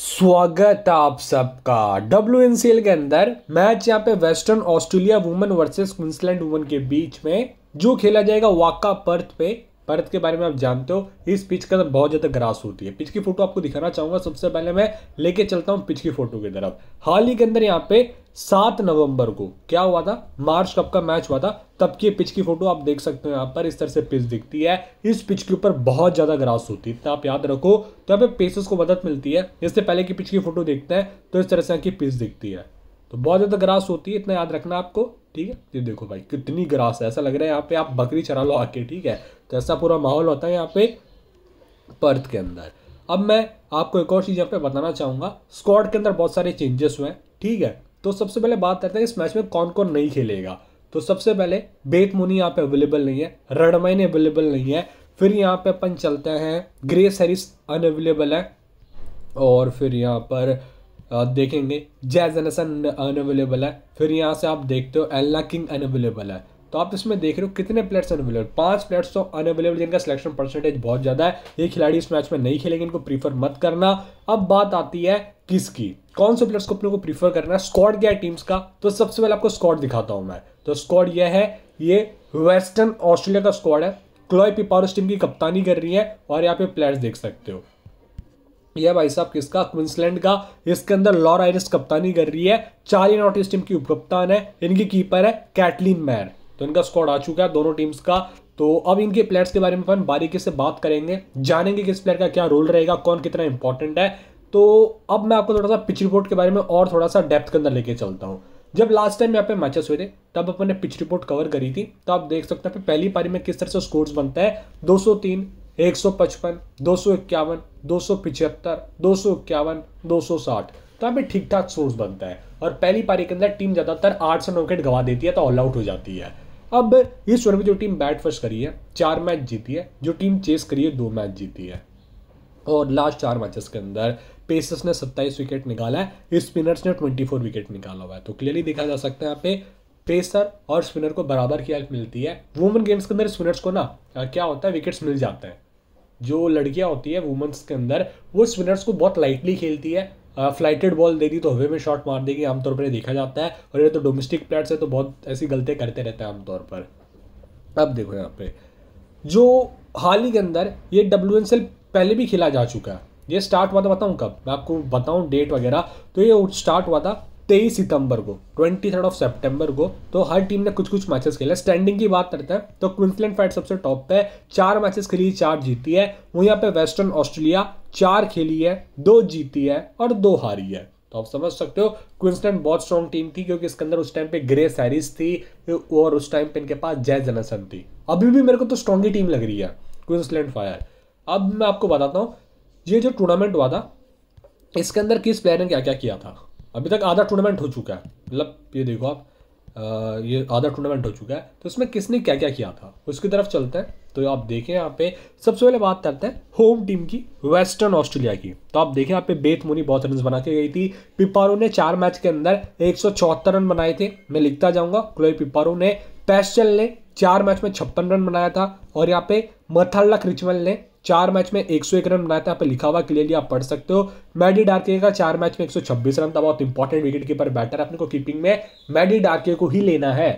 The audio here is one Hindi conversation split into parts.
स्वागत आप सबका डब्ल्यू के अंदर मैच यहाँ पे Western Australia women versus Queensland women के बीच में जो खेला जाएगा वाका पर्थ पे परत के बारे में आप जानते हो इस पिच का बहुत ज़्यादा ग्रास होती है पिच की फोटो आपको दिखाना चाहूंगा सबसे पहले मैं लेके चलता हूँ पिच की फोटो की तरफ हाल ही के अंदर यहाँ पे सात नवंबर को क्या हुआ था मार्च कप का मैच हुआ था तब की पिच की फोटो आप देख सकते हो यहाँ पर इस तरह से पिच दिखती है इस पिच के ऊपर बहुत ज़्यादा ग्रास होती है इतना आप याद रखो तो यहाँ पे पेसेस को मदद मिलती है इससे पहले की पिच की फोटो देखते हैं तो इस तरह से यहाँ की पिच दिखती है तो बहुत ज़्यादा ग्रास होती है इतना याद रखना आपको ठीक है ये देखो भाई कितनी ग्रास है ऐसा लग रहा है यहाँ पे आप बकरी चरा लो आके ठीक है तो ऐसा पूरा माहौल होता है यहाँ पे पर्थ के अंदर अब मैं आपको एक और चीज़ यहाँ पे बताना चाहूँगा स्क्वाड के अंदर बहुत सारे चेंजेस हुए हैं ठीक है तो सबसे पहले बात करते हैं इस मैच में कौन कौन नहीं खेलेगा तो सबसे पहले बेत मुनी यहाँ पे अवेलेबल नहीं है रणमैन अवेलेबल नहीं है फिर यहाँ पे अपन चलते हैं ग्रे सैरिस अनअवेलेबल है और फिर यहाँ पर देखेंगे जैज एनसन अनअवेलेबल है फिर यहाँ से आप देखते हो एल्ला किंग अनअवेलेबल है तो आप इसमें देख रहे हो कितने प्लेयर्स अनअवेलेबल पांच प्लेयर्स तो अनअवेलेबल जिनका सिलेक्शन परसेंटेज बहुत ज़्यादा है ये खिलाड़ी इस मैच में नहीं खेलेंगे इनको प्रीफर मत करना अब बात आती है किसकी कौन से प्लेयर्स को अपने को प्रीफर करना है स्कॉड क्या है टीम्स का तो सबसे पहले आपको स्कॉड दिखाता हूँ मैं तो स्कॉड यह है ये वेस्टर्न ऑस्ट्रेलिया का स्कॉड है क्लॉय पिपारोस टीम की कप्तानी कर रही है और यहाँ पे प्लेयर्स देख सकते हो यह भाई साहब किसका क्विंसलैंड का इसके अंदर लॉर आयरिस कप्तानी कर रही है चार ही ईस्ट टीम की उपकप्तान है इनकी कीपर है कैटलिन मैन तो इनका स्क्वाड आ चुका है दोनों टीम्स का तो अब इनके प्लेयर्स के बारे में अपन बारीकी से बात करेंगे जानेंगे किस प्लेयर का क्या रोल रहेगा कौन कितना इंपॉर्टेंट है तो अब मैं आपको थोड़ा सा पिच रिपोर्ट के बारे में और थोड़ा सा डेप्थ के अंदर लेके चलता हूँ जब लास्ट टाइम यहाँ पे मैचेस हुए थे तब अपन ने पिच रिपोर्ट कवर करी थी तो आप देख सकते हैं पहली पारी में किस तरह से स्कोर्स बनता है 203, एक सौ पचपन दो सौ इक्यावन दो सौ पिछहत्तर दो सौ इक्यावन दो सौ साठ तो यहाँ पे ठीक ठाक सोर्स बनता है और पहली पारी के अंदर टीम ज़्यादातर आठ सौ विकेट गवा देती है तो ऑल आउट हो जाती है अब इस ओवर में जो टीम बैट फर्स्ट करी है चार मैच जीती है जो टीम चेस करी है दो मैच जीती है और लास्ट चार मैचेस के अंदर पेसर्स ने सत्ताईस विकेट निकाला है स्पिनर्स ने ट्वेंटी फोर विकेट निकाला हुआ है तो क्लियरली देखा जा सकता है यहाँ पे पेसर और स्पिनर को बराबर की हेल्प मिलती है वुमेन गेम्स के अंदर स्पिनर्स को ना क्या होता है विकेट्स मिल जाते हैं जो लड़कियाँ होती है वुमेंस के अंदर वो स्पिनर्स को बहुत लाइटली खेलती है फ्लाइटेड बॉल दे दी तो हवे में शॉट मार देगी आमतौर पर देखा जाता है और ये तो डोमेस्टिक प्लेयर्स है तो बहुत ऐसी गलतियाँ करते रहते हैं आमतौर पर अब देखो यहाँ पे जो हाल ही के अंदर ये डब्ल्यू पहले भी खेला जा चुका है ये स्टार्ट हुआ था बताऊँ कब मैं आपको बताऊँ डेट वगैरह तो ये स्टार्ट हुआ था 23 सितंबर को ट्वेंटी ऑफ सितंबर को तो हर टीम ने कुछ कुछ मैचेस खेले स्टैंडिंग की बात करते हैं तो क्विंसलैंड फाइट सबसे टॉप पे है चार मैचेस खेली चार जीती है वहीं यहाँ पे वेस्टर्न ऑस्ट्रेलिया चार खेली है दो जीती है और दो हारी है तो आप समझ सकते हो क्विंसलैंड बहुत स्ट्रॉन्ग टीम थी क्योंकि इसके अंदर उस टाइम पे ग्रे सैरिस थी और उस टाइम पे इनके पास जय जनसन थी अभी भी मेरे को तो स्ट्रॉन्गी टीम लग रही है क्विंसलैंड फायर अब मैं आपको बताता हूँ ये जो टूर्नामेंट हुआ था इसके अंदर किस प्लेयर ने क्या क्या किया था अभी तक आधा टूर्नामेंट हो चुका है मतलब ये देखो आप ये आधा टूर्नामेंट हो चुका है तो इसमें किसने क्या क्या किया था उसकी तरफ चलते हैं तो आप देखें यहाँ पे सबसे पहले बात करते हैं होम टीम की वेस्टर्न ऑस्ट्रेलिया की तो आप देखें यहाँ पे बेथ मुनी बहुत रन बना के गई थी पिपारो ने चार मैच के अंदर एक रन बनाए थे मैं लिखता जाऊँगा क्लोई पिपारो ने पैस्टल ने चार मैच में छप्पन रन बनाया था और यहाँ पे मथल्ला क्रिचवल ने चार मैच में एक सौ एक रन बनाया था यहाँ पे लिखा हुआ क्लियरली आप पढ़ सकते हो मैडी डार्के का चार मैच में एक सौ छब्बीस रन था बहुत इंपॉर्टेंट विकेट कीपर बैटर अपने को कीपिंग में मैडी डार्के को ही लेना है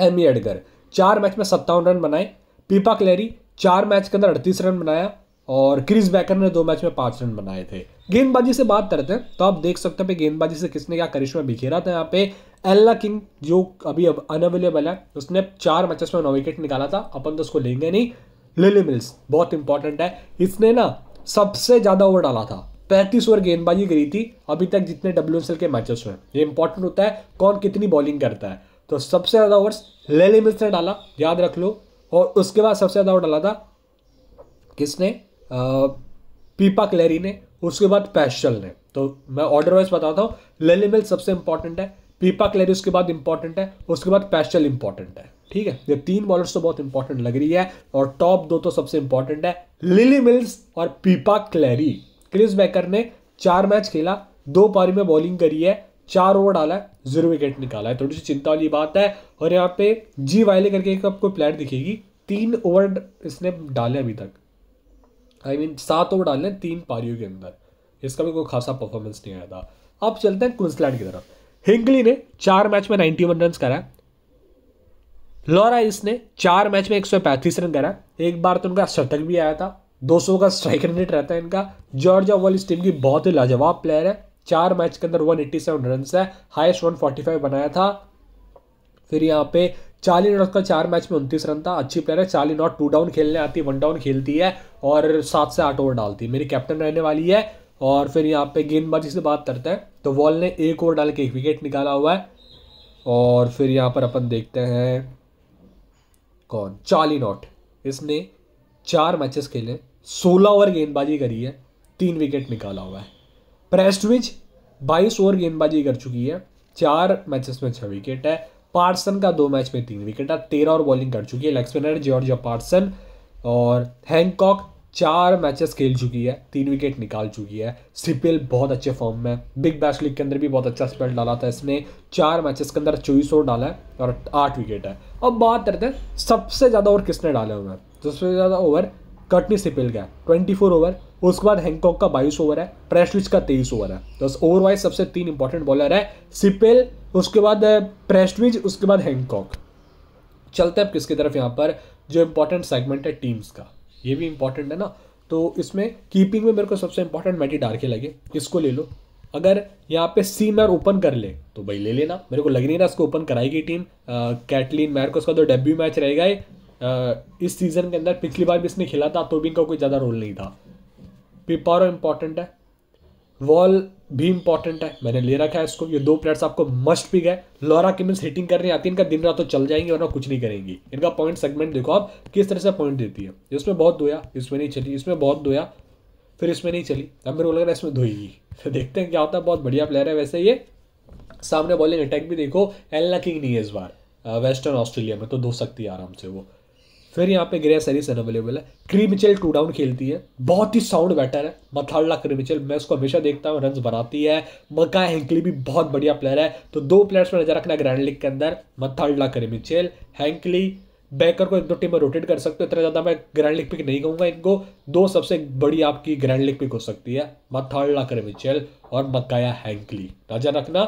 ई एडगर चार मैच में सत्तावन रन बनाए पीपा क्लेरी चार मैच के अंदर अड़तीस रन बनाया और क्रिस बैकर ने दो मैच में पांच रन बनाए थे गेंदबाजी से बात करते हैं तो आप देख सकते हैं गेंदबाजी से किसने क्या करिश्मा बिखेरा था यहाँ पे एल्ला किंग जो अभी अब अनअवेलेबल है उसने चार मैचेस में नौ विकेट निकाला था अपन तो उसको लेंगे नहीं लिली मिल्स बहुत इंपॉर्टेंट है इसने ना सबसे ज़्यादा ओवर डाला था पैंतीस ओवर गेंदबाजी करी थी अभी तक जितने डब्ल्यू के मैचेस हुए ये इंपॉर्टेंट होता है कौन कितनी बॉलिंग करता है तो सबसे ज़्यादा ओवर्स लेली मिल्स ने डाला याद रख लो और उसके बाद सबसे ज़्यादा ओवर डाला था किसने पीपा क्लेरी ने उसके बाद पैशल ने तो मैं ऑर्डर वाइज बताता हूँ लेली मिल्स सबसे इंपॉर्टेंट है पीपा क्लेरी उसके बाद इंपॉर्टेंट है उसके बाद पैशल इंपॉर्टेंट है ठीक है ये तीन बॉलर तो बहुत इंपॉर्टेंट लग रही है और टॉप दो तो सबसे इंपॉर्टेंट है लिली मिल्स और पीपा क्लैरी क्रिस बैकर ने चार मैच खेला दो पारी में बॉलिंग करी है चार ओवर डाला है जीरो विकेट निकाला है थोड़ी सी चिंता वाली बात है और यहाँ पे जी वाइले करके एक आपको प्लेयर दिखेगी तीन ओवर इसने डाले अभी तक आई I मीन mean, सात ओवर डाले तीन पारियों के अंदर इसका भी कोई खासा परफॉर्मेंस नहीं आया था अब चलते हैं क्विंसलैंड की तरफ हिंगली ने चार मैच में नाइन्टी वन रन करा है लॉरा ने चार मैच में पैंतीस रन करा एक बार तो उनका शतक भी आया था 200 का स्ट्राइक रेट रहता है इनका जॉर्जिया वॉल इस टीम की बहुत ही लाजवाब प्लेयर है चार मैच के अंदर 187 रन है फोर्टी फाइव बनाया था फिर यहाँ पे चार्ली नॉट का चार मैच में उनतीस रन था अच्छी प्लेयर है चार्ली नॉट टू डाउन खेलने आती है वन डाउन खेलती है और सात से आठ ओवर डालती है मेरी कैप्टन रहने वाली है और फिर यहाँ पे गेंदबाजी से बात करते हैं तो वॉल ने एक ओवर डाल के एक विकेट निकाला हुआ है और फिर यहाँ पर अपन देखते हैं कौन चार्ली नॉट इसने चार मैचेस खेले सोलह ओवर गेंदबाजी करी है तीन विकेट निकाला हुआ है प्रेस्टविच बाईस ओवर गेंदबाजी कर चुकी है चार मैचेस में छः विकेट है पार्सन का दो मैच में तीन विकेट है तेरह ओवर बॉलिंग कर चुकी है लेग स्पिनर जॉर्ज पार्सन और हैंकॉक चार मैचेस खेल चुकी है तीन विकेट निकाल चुकी है सीपीएल बहुत अच्छे फॉर्म में बिग बैश लीग के अंदर भी बहुत अच्छा स्पेल डाला था इसने चार मैचेस के अंदर चौबीस ओवर डाला है और आठ विकेट है अब बात करते हैं सबसे ज़्यादा ओवर किसने डाले हुए हैं सबसे ज़्यादा ओवर कटनी सिपिल का है ट्वेंटी फोर ओवर उसके बाद हैंगकॉक का बाईस ओवर है प्रेस्टविच का तेईस ओवर है तो ओवर वाइज सबसे तीन इंपॉर्टेंट बॉलर है सिपिल उसके बाद प्रेस्टविच उसके बाद हैंगकॉक चलते हैं अब किसकी तरफ यहाँ पर जो इंपॉर्टेंट सेगमेंट है टीम्स का ये भी इंपॉर्टेंट है ना तो इसमें कीपिंग में मेरे को सबसे इंपॉर्टेंट मैटी डार्के लगे इसको ले लो अगर यहाँ पे सी मैर ओपन कर ले तो भाई ले लेना मेरे को लग नहीं रहा इसको ओपन कराएगी टीम कैटलिन मैर को उसका तो डेब्यू मैच रहेगा ये इस सीज़न के अंदर पिछली बार भी इसने खेला था तो भी इनका कोई ज़्यादा रोल नहीं था पिपारो इंपॉर्टेंट है वॉल भी इंपॉर्टेंट है मैंने ले रखा है इसको ये दो प्लेयर्स आपको मस्ट भी गए लॉरा किमिन्स हिटिंग करने आती है इनका दिन रात तो चल जाएंगे वरना कुछ नहीं करेंगी इनका पॉइंट सेगमेंट देखो आप किस तरह से पॉइंट देती है इसमें बहुत धोया इसमें नहीं चली इसमें बहुत धोया फिर इसमें नहीं चली अब मेरे को लग रहा है इसमें धोएगी फिर देखते हैं क्या होता है बहुत बढ़िया प्लेयर है वैसे ये सामने बॉलिंग अटैक भी देखो एल्ला किंग नहीं है इस बार वेस्टर्न ऑस्ट्रेलिया में तो धो सकती है आराम से वो फिर यहाँ पे ग्रेस एरिसन अवेलेबल है क्रीमिचल टू डाउन खेलती है बहुत ही साउंड बैटर है मथाड़ला क्रीमिचल मैं उसको हमेशा देखता हूँ रन बनाती है मका हैंकली भी बहुत बढ़िया प्लेयर है तो दो प्लेयर्स में नजर रखना ग्रैंड लीग के अंदर मथाड़ा क्रीमिचल हैंकली बैकर को एक दो टीम में रोटेट कर सकते हो इतना ज़्यादा मैं ग्रैंड लीग पिक नहीं कहूँगा इनको दो सबसे बड़ी आपकी ग्रैंड लीग पिक हो सकती है मथाड़ला क्रीमिचल और मकाया हैंकली नजर रखना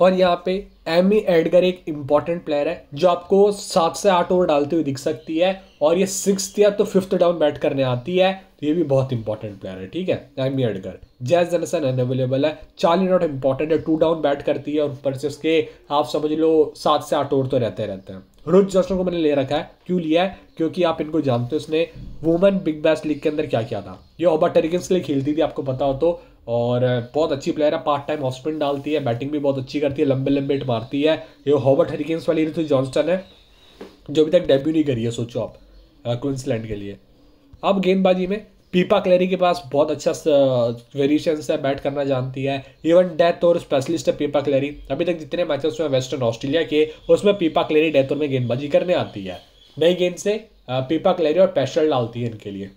और यहाँ पे एमी एडगर एक इम्पॉर्टेंट प्लेयर है जो आपको सात से आठ ओवर डालते हुए दिख सकती है और ये सिक्स या तो फिफ्थ डाउन बैट करने आती है तो ये भी बहुत इंपॉर्टेंट प्लेयर है ठीक है Amy Edgar Jess Jonassen unavailable है चार्ली नॉट इंपॉर्टेंट है टू डाउन बैट करती है और ऊपर से उसके आप समझ लो सात से आठ ओवर तो रहते रहते हैं रोज जोशन को मैंने ले रखा है क्यों लिया है क्योंकि आप इनको जानते हो उसने वुमेन बिग बैस लीग के अंदर क्या किया था ये ओबा टेरिगन्स के लिए खेलती थी आपको पता हो तो और बहुत अच्छी प्लेयर है पार्ट टाइम ऑफ स्पिन डालती है बैटिंग भी बहुत अच्छी करती है लंबे लंबे हिट मारती है ये हॉबर्ट हरिकेन्स वाली रिथु जॉन्स्टन है जो अभी तक डेब्यू नहीं करी है सोचो आप क्विंसलैंड के लिए अब गेंदबाजी में पीपा क्लेरी के पास बहुत अच्छा वेरिएशंस है बैट करना जानती है इवन डेथ और स्पेशलिस्ट है पीपा क्लेरी अभी तक जितने मैचेस हुए वेस्टर्न ऑस्ट्रेलिया के उसमें पीपा क्लेरी डेथ और में गेंदबाजी करने आती है नई गेंद से पीपा क्लेरी और पेशल डालती है इनके लिए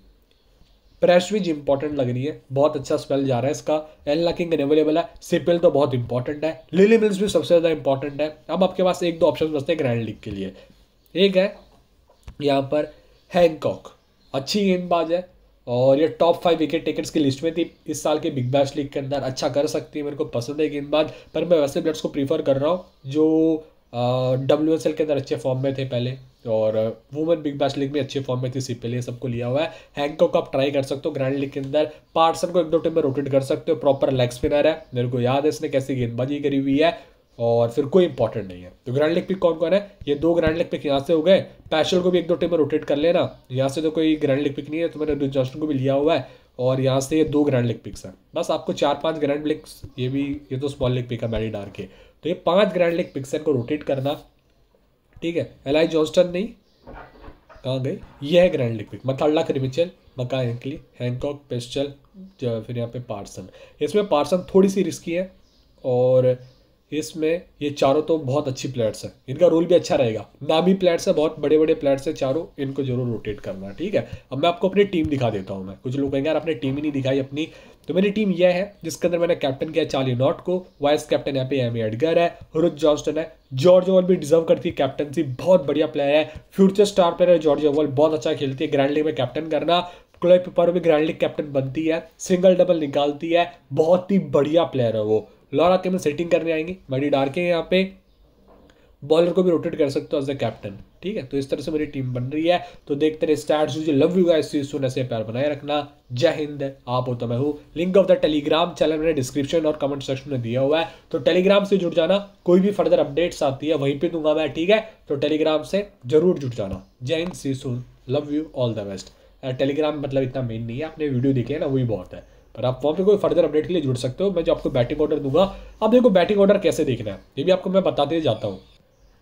विज इंपॉर्टेंट लग रही है बहुत अच्छा स्मेल जा रहा है इसका एन किंग अवेलेबल है सिपिल तो बहुत इंपॉर्टेंट है लिली मिल्स भी सबसे ज़्यादा इंपॉर्टेंट है अब आपके पास एक दो ऑप्शन बचते हैं ग्रैंड लीग के लिए एक है यहाँ पर हैंकॉक अच्छी गेंदबाज है और ये टॉप फाइव विकेट टिकट्स की लिस्ट में थी इस साल के बिग बैश लीग के अंदर अच्छा कर सकती है मेरे को पसंद है गेंदबाज पर मैं वैसे प्लेयर्स को प्रीफर कर रहा हूँ जो डब्ल्यू के अंदर अच्छे फॉर्म में थे पहले और वुमेन बिग बैश लीग में अच्छे फॉर्म में थी सी लिए सबको लिया हुआ है हैंको को आप ट्राई कर सकते हो ग्रैंड लीग के अंदर पार्सन को एक दो टीम में रोटेट कर सकते हो प्रॉपर लेग स्पिनर है मेरे को याद है इसने कैसी गेंदबाजी करी हुई है और फिर कोई इंपॉर्टेंट नहीं है तो ग्रैंड लीग पिक कौन कौन है ये दो ग्रैंड लीग पिक यहाँ से हो गए पैशल को भी एक दो टीम में रोटेट कर लेना यहाँ से तो कोई ग्रैंड लीग पिक नहीं है तो मैंने जॉन्सन को भी लिया हुआ है और यहाँ से ये दो ग्रैंड लीग पिक्स हैं बस आपको चार पाँच ग्रैंड लीग ये भी ये तो स्मॉल लीग पिक है मैडी डार के तो ये पांच ग्रैंड लीग पिक्सर को रोटेट करना ठीक है एलाई जॉन्स्टन नहीं कहाँ गई ये है ग्रैंड लिक्विक मथाल्डा क्रिमिचल मका एंकली हैंकॉक पेस्टल फिर यहाँ पे पार्सन इसमें पार्सन थोड़ी सी रिस्की है और इसमें ये चारों तो बहुत अच्छी प्लेयर्स हैं इनका रोल भी अच्छा रहेगा नामी प्लेयर्स है बहुत बड़े बड़े प्लेयर्स हैं चारों इनको जरूर रोटेट करना ठीक है अब मैं आपको अपनी टीम दिखा देता हूँ मैं कुछ लोग कहेंगे यार अपनी टीम ही नहीं दिखाई अपनी तो मेरी टीम यह है जिसके अंदर मैंने कैप्टन किया चार्ली नॉट को वाइस कैप्टन यहाँ पे एम एडगर है रुद जॉन्स्टन है जॉर्ज ओवल भी डिजर्व करती है कैप्टनसी बहुत बढ़िया प्लेयर है फ्यूचर स्टार प्लेयर है जॉर्ज ओवल बहुत अच्छा खेलती है ग्रैंड लीग में कैप्टन करना क्लोई पेपर भी ग्रैंड लीग कैप्टन बनती है सिंगल डबल निकालती है बहुत ही बढ़िया प्लेयर है वो लॉरा के में सेटिंग करने आएंगी मडी डार्के यहाँ पे बॉलर को भी रोटेट कर सकते हो एज अ कैप्टन ठीक है तो इस तरह से मेरी टीम बन रही है तो देखते रहे स्टार्ट लव यू गाइस इस सुनने से प्यार बनाए रखना जय हिंद आप हो तो मैं हूँ link of the Telegram channel मैंने डिस्क्रिप्शन और कमेंट सेक्शन में दिया हुआ है तो टेलीग्राम से जुड़ जाना कोई भी फर्दर अपडेट्स आती है वहीं पर दूंगा मैं ठीक है तो टेलीग्राम से जरूर जुड़ जाना Jai Hind see soon love you all the best Telegram मतलब इतना मेन नहीं है आपने वीडियो देखे ना वही बहुत है पर आप वहाँ पे कोई फर्दर अपडेट के लिए जुड़ सकते हो मैं जो आपको बैटिंग ऑर्डर दूंगा आप देखो बैटिंग ऑर्डर कैसे देखना है ये भी आपको मैं बताते जाता हूँ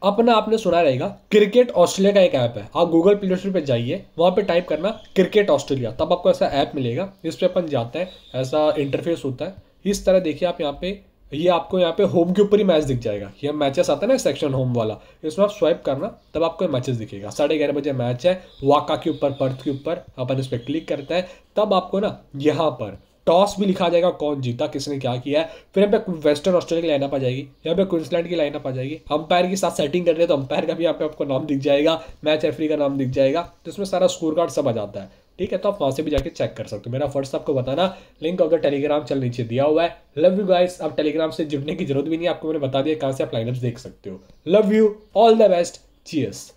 अपना आपने सुना रहेगा क्रिकेट ऑस्ट्रेलिया का एक ऐप है आप गूगल प्ले स्टोर पर जाइए वहाँ पे टाइप करना क्रिकेट ऑस्ट्रेलिया तब आपको ऐसा ऐप मिलेगा इस पर अपन जाते हैं ऐसा इंटरफेस होता है इस तरह देखिए आप यहाँ पे ये आपको यहाँ पे होम के ऊपर ही मैच दिख जाएगा ये मैचेस आता है ना सेक्शन होम वाला इसमें आप स्वाइप करना तब आपको मैचेस दिखेगा साढ़े ग्यारह बजे मैच है वाका के ऊपर पर्थ के ऊपर अपन इस पर क्लिक करते हैं तब आपको ना यहाँ पर टॉस भी लिखा जाएगा कौन जीता किसने क्या किया है फिर यहाँ पे वेस्टर्न ऑस्ट्रेलिया की लाइनअप आ जाएगी यहाँ पे क्विंसलैंड की लाइनअप आ जाएगी अंपायर के साथ सेटिंग कर रहे हैं तो अंपायर का भी यहाँ पे आपको नाम दिख जाएगा मैच रेफरी का नाम दिख जाएगा तो इसमें सारा स्कोर कार्ड सब आ जाता है ठीक है तो आप वहाँ से भी जाके चेक कर सकते हो मेरा फर्स्ट आपको बताना लिंक ऑफ द टेलीग्राम चल नीचे दिया हुआ है लव यू गाइस आप टेलीग्राम से जुड़ने की जरूरत भी नहीं आपको मैंने बता दिया कहाँ से आप लाइनअप देख सकते हो love you all the best cheers